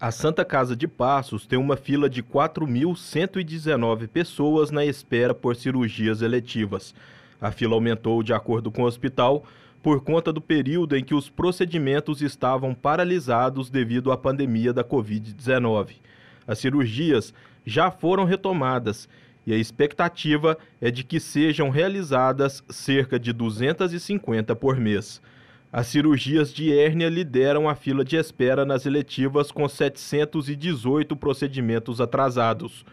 A Santa Casa de Passos tem uma fila de 4.119 pessoas na espera por cirurgias eletivas. A fila aumentou, de acordo com o hospital, por conta do período em que os procedimentos estavam paralisados devido à pandemia da Covid-19. As cirurgias já foram retomadas e a expectativa é de que sejam realizadas cerca de 250 por mês. As cirurgias de hérnia lideram a fila de espera nas eletivas com 718 procedimentos atrasados.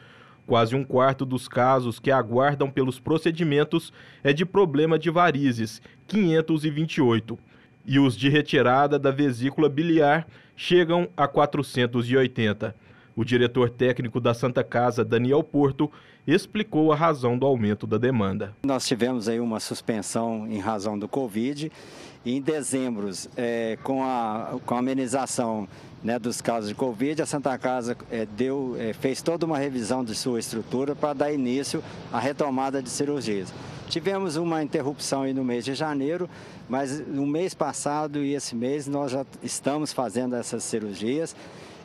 Quase um quarto dos casos que aguardam pelos procedimentos é de problema de varizes, 528, e os de retirada da vesícula biliar chegam a 480. O diretor técnico da Santa Casa, Daniel Porto, explicou a razão do aumento da demanda. Nós tivemos aí uma suspensão em razão do Covid. E em dezembro, é, com, a, com a amenização né, dos casos de Covid, a Santa Casa é, deu, é, fez toda uma revisão de sua estrutura para dar início à retomada de cirurgias. Tivemos uma interrupção aí no mês de janeiro, mas no mês passado e esse mês nós já estamos fazendo essas cirurgias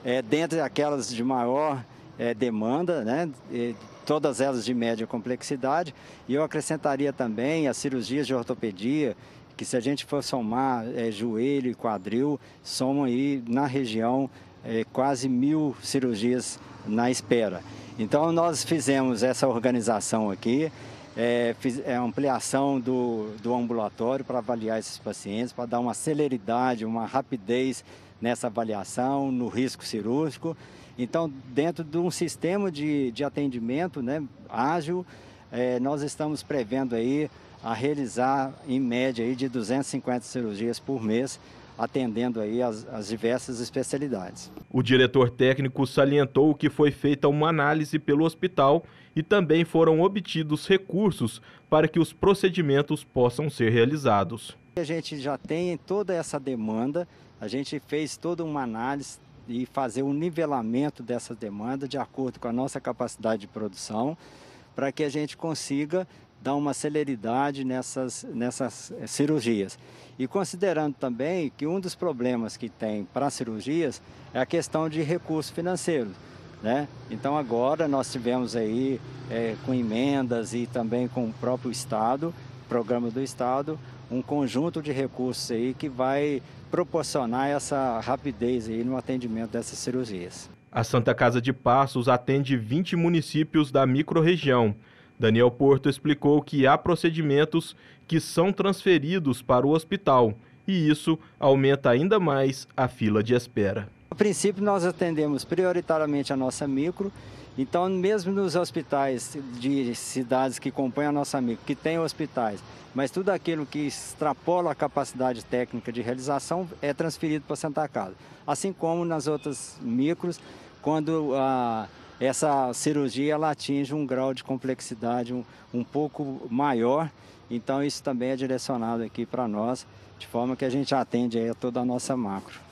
é, dentre aquelas de maior é, demanda, né? E, todas elas de média complexidade, e eu acrescentaria também as cirurgias de ortopedia, que se a gente for somar é, joelho e quadril, somam aí na região é, quase mil cirurgias na espera. Então nós fizemos essa organização aqui, é, fiz, é ampliação do, do ambulatório para avaliar esses pacientes, para dar uma celeridade, uma rapidez nessa avaliação, no risco cirúrgico. Então, dentro de um sistema de, de atendimento né, ágil, é, nós estamos prevendo aí a realizar em média aí de 250 cirurgias por mês, atendendo aí as, as, diversas especialidades. O diretor técnico salientou que foi feita uma análise pelo hospital e também foram obtidos recursos para que os procedimentos possam ser realizados. A gente já tem toda essa demanda a gente fez toda uma análise e fazer um nivelamento dessa demanda de acordo com a nossa capacidade de produção, para que a gente consiga dar uma celeridade nessas, nessas eh, cirurgias. E considerando também que um dos problemas que tem para cirurgias é a questão de recursos financeiros. Né? Então agora nós tivemos aí é, com emendas e também com o próprio Estado, programa do Estado, um conjunto de recursos aí que vai proporcionar essa rapidez aí no atendimento dessas cirurgias. A Santa Casa de Passos atende 20 municípios da microrregião. Daniel Porto explicou que há procedimentos que são transferidos para o hospital e isso aumenta ainda mais a fila de espera princípio, nós atendemos prioritariamente a nossa micro. Então, mesmo nos hospitais de cidades que compõem a nossa micro, que tem hospitais, mas tudo aquilo que extrapola a capacidade técnica de realização é transferido para Santa Casa. Assim como nas outras micros, quando a, ah, essa cirurgia ela atinge um grau de complexidade um, um pouco maior, então isso também é direcionado aqui para nós, de forma que a gente atende aí a toda a nossa macro.